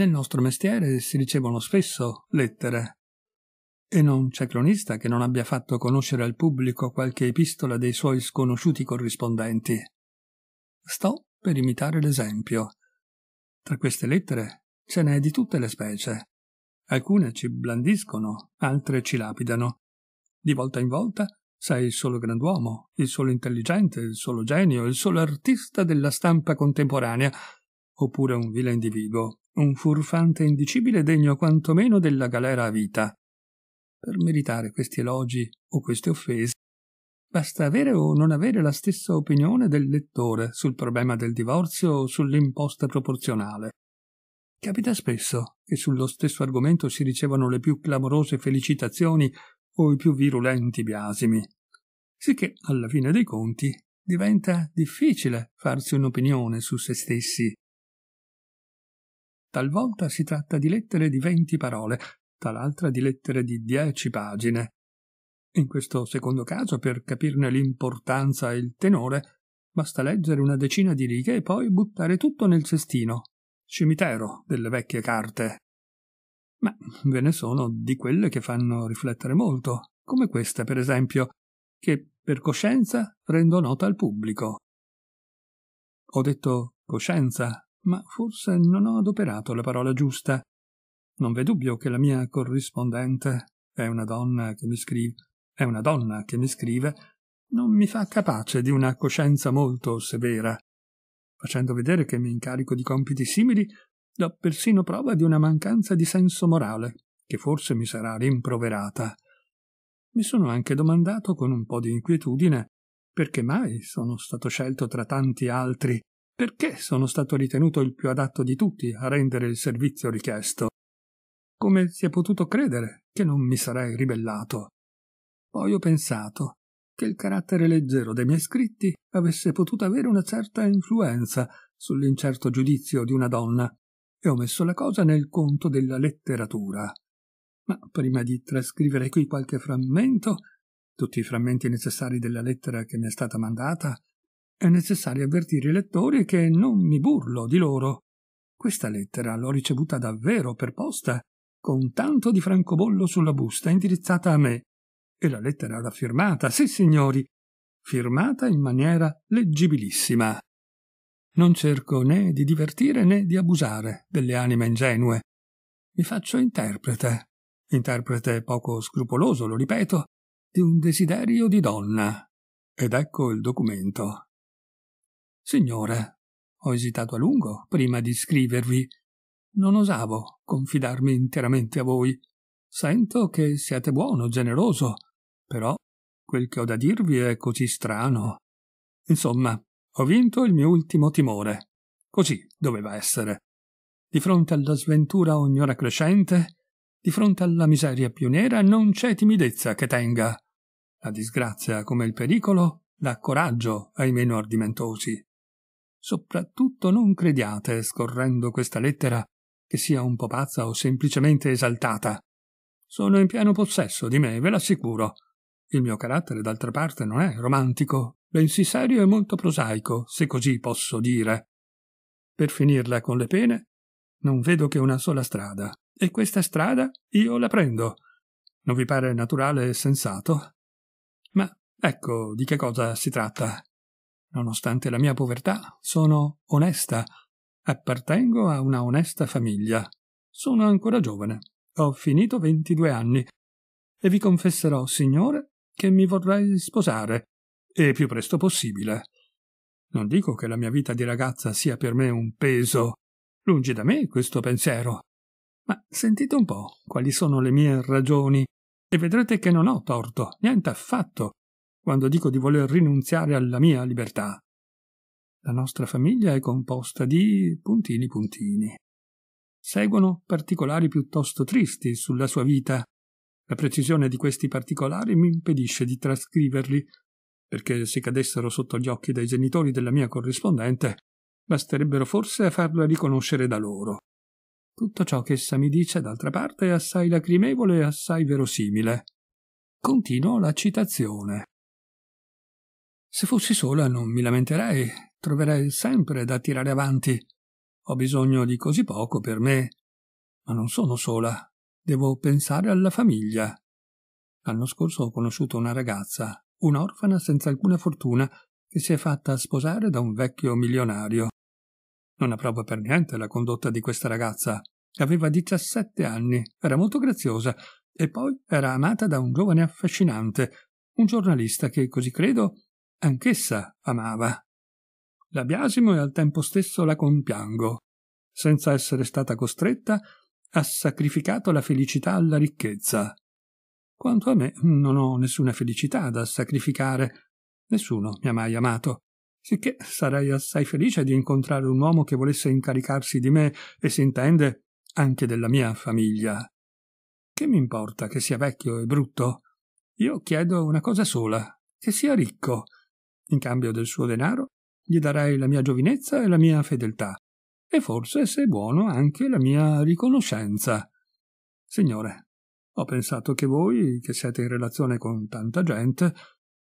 Nel nostro mestiere si ricevono spesso lettere. E non c'è cronista che non abbia fatto conoscere al pubblico qualche epistola dei suoi sconosciuti corrispondenti. Sto per imitare l'esempio. Tra queste lettere ce n'è di tutte le specie. Alcune ci blandiscono, altre ci lapidano. Di volta in volta sei il solo grand'uomo, il solo intelligente, il solo genio, il solo artista della stampa contemporanea, oppure un vile individuo, un furfante indicibile degno quantomeno della galera a vita. Per meritare questi elogi o queste offese, basta avere o non avere la stessa opinione del lettore sul problema del divorzio o sull'imposta proporzionale. Capita spesso che sullo stesso argomento si ricevano le più clamorose felicitazioni o i più virulenti biasimi, sicché alla fine dei conti diventa difficile farsi un'opinione su se stessi Talvolta si tratta di lettere di venti parole, tal'altra di lettere di dieci pagine. In questo secondo caso, per capirne l'importanza e il tenore, basta leggere una decina di righe e poi buttare tutto nel cestino, cimitero delle vecchie carte. Ma ve ne sono di quelle che fanno riflettere molto, come questa per esempio, che per coscienza rendo nota al pubblico. Ho detto coscienza ma forse non ho adoperato la parola giusta. Non v'è dubbio che la mia corrispondente è una donna che mi scrive, è una donna che mi scrive, non mi fa capace di una coscienza molto severa. Facendo vedere che mi incarico di compiti simili, do persino prova di una mancanza di senso morale, che forse mi sarà rimproverata. Mi sono anche domandato con un po' di inquietudine perché mai sono stato scelto tra tanti altri perché sono stato ritenuto il più adatto di tutti a rendere il servizio richiesto. Come si è potuto credere che non mi sarei ribellato? Poi ho pensato che il carattere leggero dei miei scritti avesse potuto avere una certa influenza sull'incerto giudizio di una donna e ho messo la cosa nel conto della letteratura. Ma prima di trascrivere qui qualche frammento, tutti i frammenti necessari della lettera che mi è stata mandata, è necessario avvertire i lettori che non mi burlo di loro. Questa lettera l'ho ricevuta davvero per posta, con tanto di francobollo sulla busta indirizzata a me. E la lettera era firmata, sì signori, firmata in maniera leggibilissima. Non cerco né di divertire né di abusare delle anime ingenue. Mi faccio interprete, interprete poco scrupoloso, lo ripeto, di un desiderio di donna. Ed ecco il documento. Signore, ho esitato a lungo prima di scrivervi. Non osavo confidarmi interamente a voi. Sento che siate buono, generoso, però quel che ho da dirvi è così strano. Insomma, ho vinto il mio ultimo timore. Così doveva essere. Di fronte alla sventura ogni ora crescente, di fronte alla miseria più nera, non c'è timidezza che tenga. La disgrazia come il pericolo dà coraggio ai meno ardimentosi. Soprattutto non crediate, scorrendo questa lettera, che sia un po' pazza o semplicemente esaltata. Sono in pieno possesso di me, ve l'assicuro. Il mio carattere, d'altra parte, non è romantico, bensì serio e molto prosaico, se così posso dire. Per finirla con le pene, non vedo che una sola strada, e questa strada io la prendo. Non vi pare naturale e sensato? Ma ecco di che cosa si tratta. Nonostante la mia povertà, sono onesta. Appartengo a una onesta famiglia. Sono ancora giovane. Ho finito 22 anni. E vi confesserò, signore, che mi vorrei sposare. E più presto possibile. Non dico che la mia vita di ragazza sia per me un peso. Lungi da me questo pensiero. Ma sentite un po' quali sono le mie ragioni e vedrete che non ho torto, niente affatto quando dico di voler rinunziare alla mia libertà. La nostra famiglia è composta di puntini puntini. Seguono particolari piuttosto tristi sulla sua vita. La precisione di questi particolari mi impedisce di trascriverli, perché se cadessero sotto gli occhi dei genitori della mia corrispondente, basterebbero forse a farla riconoscere da loro. Tutto ciò che essa mi dice, d'altra parte, è assai lacrimevole e assai verosimile. Continuo la citazione. Se fossi sola non mi lamenterei, troverei sempre da tirare avanti. Ho bisogno di così poco per me. Ma non sono sola, devo pensare alla famiglia. L'anno scorso ho conosciuto una ragazza, un'orfana senza alcuna fortuna, che si è fatta sposare da un vecchio milionario. Non approvo per niente la condotta di questa ragazza. Aveva 17 anni, era molto graziosa e poi era amata da un giovane affascinante, un giornalista che, così credo, anch'essa amava. La biasimo e al tempo stesso la compiango. Senza essere stata costretta, ha sacrificato la felicità alla ricchezza. Quanto a me, non ho nessuna felicità da sacrificare. Nessuno mi ha mai amato. Sicché sarei assai felice di incontrare un uomo che volesse incaricarsi di me e si intende anche della mia famiglia. Che mi importa che sia vecchio e brutto? Io chiedo una cosa sola, che sia ricco, in cambio del suo denaro, gli darai la mia giovinezza e la mia fedeltà, e forse, se buono, anche la mia riconoscenza. Signore, ho pensato che voi, che siete in relazione con tanta gente,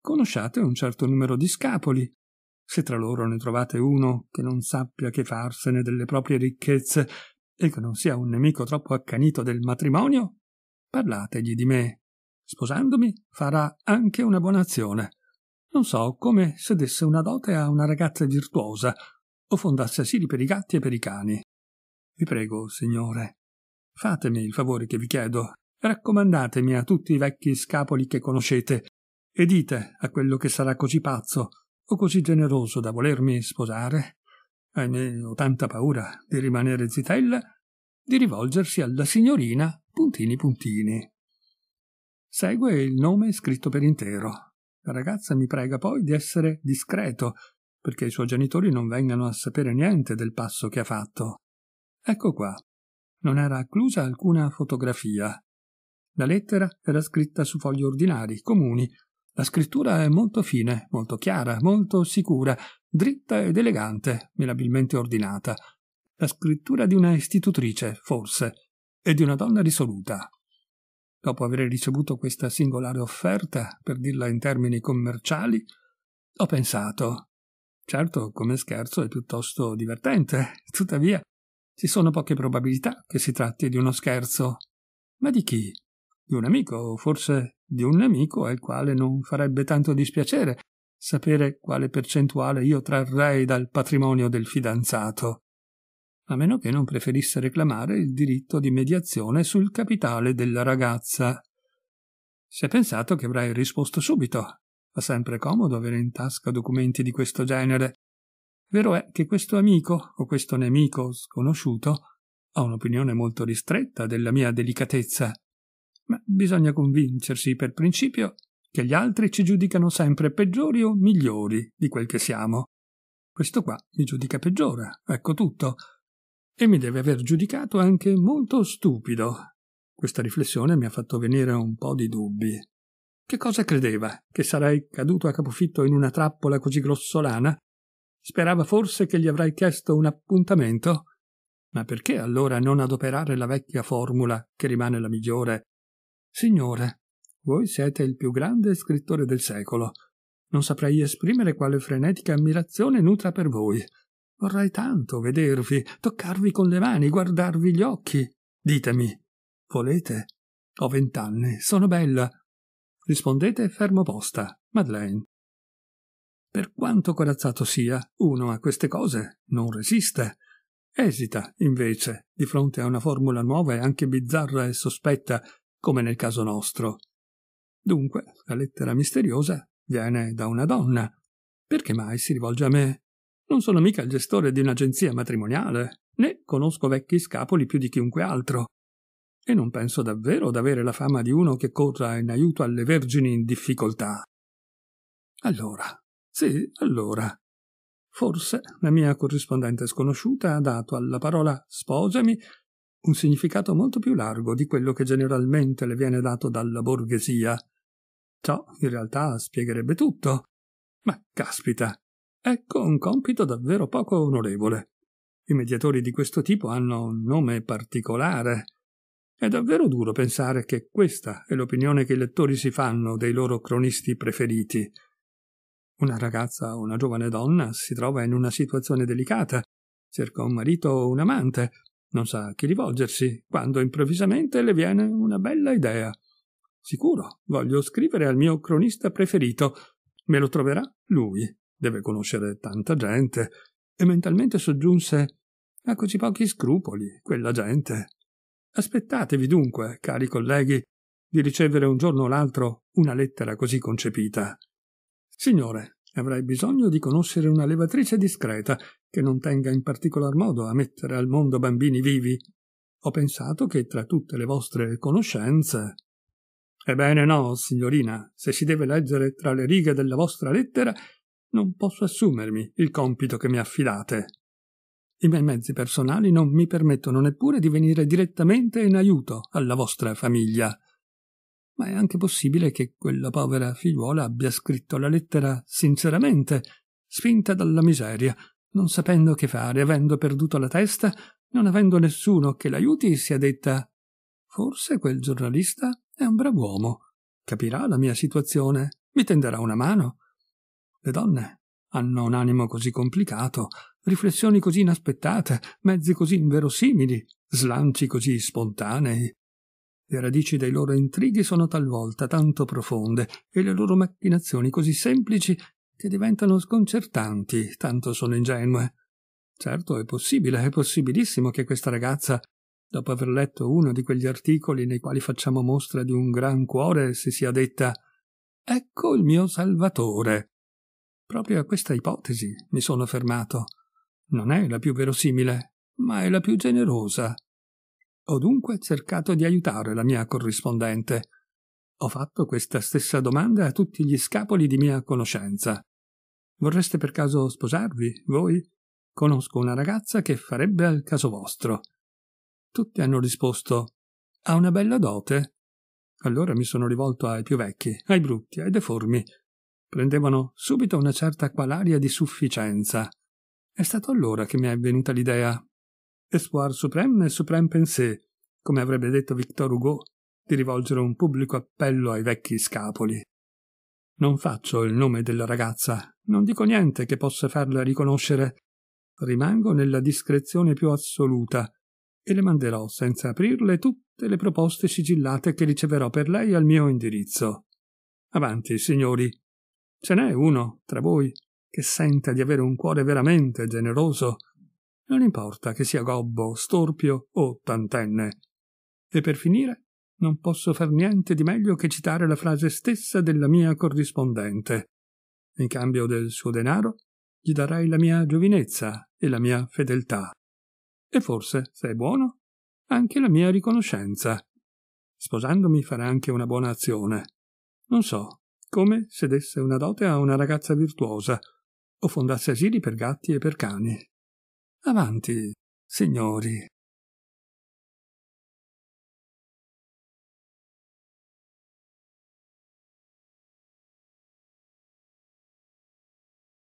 conosciate un certo numero di scapoli. Se tra loro ne trovate uno che non sappia che farsene delle proprie ricchezze e che non sia un nemico troppo accanito del matrimonio, parlategli di me. Sposandomi farà anche una buona azione. Non so, come se desse una dote a una ragazza virtuosa o fondasse asili per i gatti e per i cani. Vi prego, signore, fatemi il favore che vi chiedo. Raccomandatemi a tutti i vecchi scapoli che conoscete e dite a quello che sarà così pazzo o così generoso da volermi sposare, ahimè ho tanta paura di rimanere zitella, di rivolgersi alla signorina puntini puntini. Segue il nome scritto per intero, la ragazza mi prega poi di essere discreto, perché i suoi genitori non vengano a sapere niente del passo che ha fatto. Ecco qua. Non era acclusa alcuna fotografia. La lettera era scritta su fogli ordinari, comuni. La scrittura è molto fine, molto chiara, molto sicura, dritta ed elegante, mirabilmente ordinata. La scrittura di una istitutrice, forse, e di una donna risoluta dopo aver ricevuto questa singolare offerta, per dirla in termini commerciali, ho pensato, certo come scherzo è piuttosto divertente, tuttavia ci sono poche probabilità che si tratti di uno scherzo. Ma di chi? Di un amico, o forse di un nemico al quale non farebbe tanto dispiacere sapere quale percentuale io trarrei dal patrimonio del fidanzato a meno che non preferisse reclamare il diritto di mediazione sul capitale della ragazza. Si è pensato che avrei risposto subito. Fa sempre comodo avere in tasca documenti di questo genere. Vero è che questo amico o questo nemico sconosciuto ha un'opinione molto ristretta della mia delicatezza. Ma bisogna convincersi per principio che gli altri ci giudicano sempre peggiori o migliori di quel che siamo. Questo qua mi giudica peggiore, ecco tutto e mi deve aver giudicato anche molto stupido. Questa riflessione mi ha fatto venire un po' di dubbi. Che cosa credeva? Che sarei caduto a capofitto in una trappola così grossolana? Sperava forse che gli avrei chiesto un appuntamento? Ma perché allora non adoperare la vecchia formula che rimane la migliore? Signore, voi siete il più grande scrittore del secolo. Non saprei esprimere quale frenetica ammirazione nutra per voi. Vorrei tanto vedervi, toccarvi con le mani, guardarvi gli occhi. Ditemi, volete? Ho vent'anni, sono bella. Rispondete fermo posta, Madeleine. Per quanto corazzato sia, uno a queste cose non resiste. Esita, invece, di fronte a una formula nuova e anche bizzarra e sospetta, come nel caso nostro. Dunque, la lettera misteriosa viene da una donna. Perché mai si rivolge a me? Non sono mica il gestore di un'agenzia matrimoniale, né conosco vecchi scapoli più di chiunque altro. E non penso davvero d'avere la fama di uno che corra in aiuto alle vergini in difficoltà. Allora, sì, allora. Forse la mia corrispondente sconosciuta ha dato alla parola sposami un significato molto più largo di quello che generalmente le viene dato dalla borghesia. Ciò in realtà spiegherebbe tutto. Ma caspita, Ecco un compito davvero poco onorevole. I mediatori di questo tipo hanno un nome particolare. È davvero duro pensare che questa è l'opinione che i lettori si fanno dei loro cronisti preferiti. Una ragazza o una giovane donna si trova in una situazione delicata, cerca un marito o un amante, non sa a chi rivolgersi, quando improvvisamente le viene una bella idea. Sicuro, voglio scrivere al mio cronista preferito. Me lo troverà lui deve conoscere tanta gente, e mentalmente soggiunse ha così pochi scrupoli, quella gente. Aspettatevi dunque, cari colleghi, di ricevere un giorno o l'altro una lettera così concepita. Signore, avrei bisogno di conoscere una levatrice discreta che non tenga in particolar modo a mettere al mondo bambini vivi. Ho pensato che tra tutte le vostre conoscenze. Ebbene no, signorina, se si deve leggere tra le righe della vostra lettera, non posso assumermi il compito che mi affidate. I miei mezzi personali non mi permettono neppure di venire direttamente in aiuto alla vostra famiglia. Ma è anche possibile che quella povera figliuola abbia scritto la lettera sinceramente, spinta dalla miseria, non sapendo che fare, avendo perduto la testa, non avendo nessuno che l'aiuti, si è detta Forse quel giornalista è un bravo uomo, capirà la mia situazione, mi tenderà una mano, le donne hanno un animo così complicato, riflessioni così inaspettate, mezzi così inverosimili, slanci così spontanei. Le radici dei loro intrighi sono talvolta tanto profonde e le loro macchinazioni così semplici che diventano sconcertanti, tanto sono ingenue. Certo, è possibile, è possibilissimo che questa ragazza, dopo aver letto uno di quegli articoli nei quali facciamo mostra di un gran cuore, si sia detta Ecco il mio salvatore. Proprio a questa ipotesi mi sono fermato. Non è la più verosimile, ma è la più generosa. Ho dunque cercato di aiutare la mia corrispondente. Ho fatto questa stessa domanda a tutti gli scapoli di mia conoscenza. Vorreste per caso sposarvi, voi? Conosco una ragazza che farebbe al caso vostro. Tutti hanno risposto Ha una bella dote. Allora mi sono rivolto ai più vecchi, ai brutti, ai deformi, prendevano subito una certa qualaria di sufficienza. È stato allora che mi è venuta l'idea. Espoir suprême et suprême pensée, come avrebbe detto Victor Hugo, di rivolgere un pubblico appello ai vecchi scapoli. Non faccio il nome della ragazza, non dico niente che possa farla riconoscere. Rimango nella discrezione più assoluta e le manderò senza aprirle tutte le proposte sigillate che riceverò per lei al mio indirizzo. Avanti, signori, Ce n'è uno tra voi che senta di avere un cuore veramente generoso. Non importa che sia gobbo, storpio o tantenne. E per finire, non posso far niente di meglio che citare la frase stessa della mia corrispondente. In cambio del suo denaro, gli darei la mia giovinezza e la mia fedeltà. E forse, se è buono, anche la mia riconoscenza. Sposandomi farà anche una buona azione. Non so come se desse una dote a una ragazza virtuosa o fondasse asili per gatti e per cani. Avanti, signori,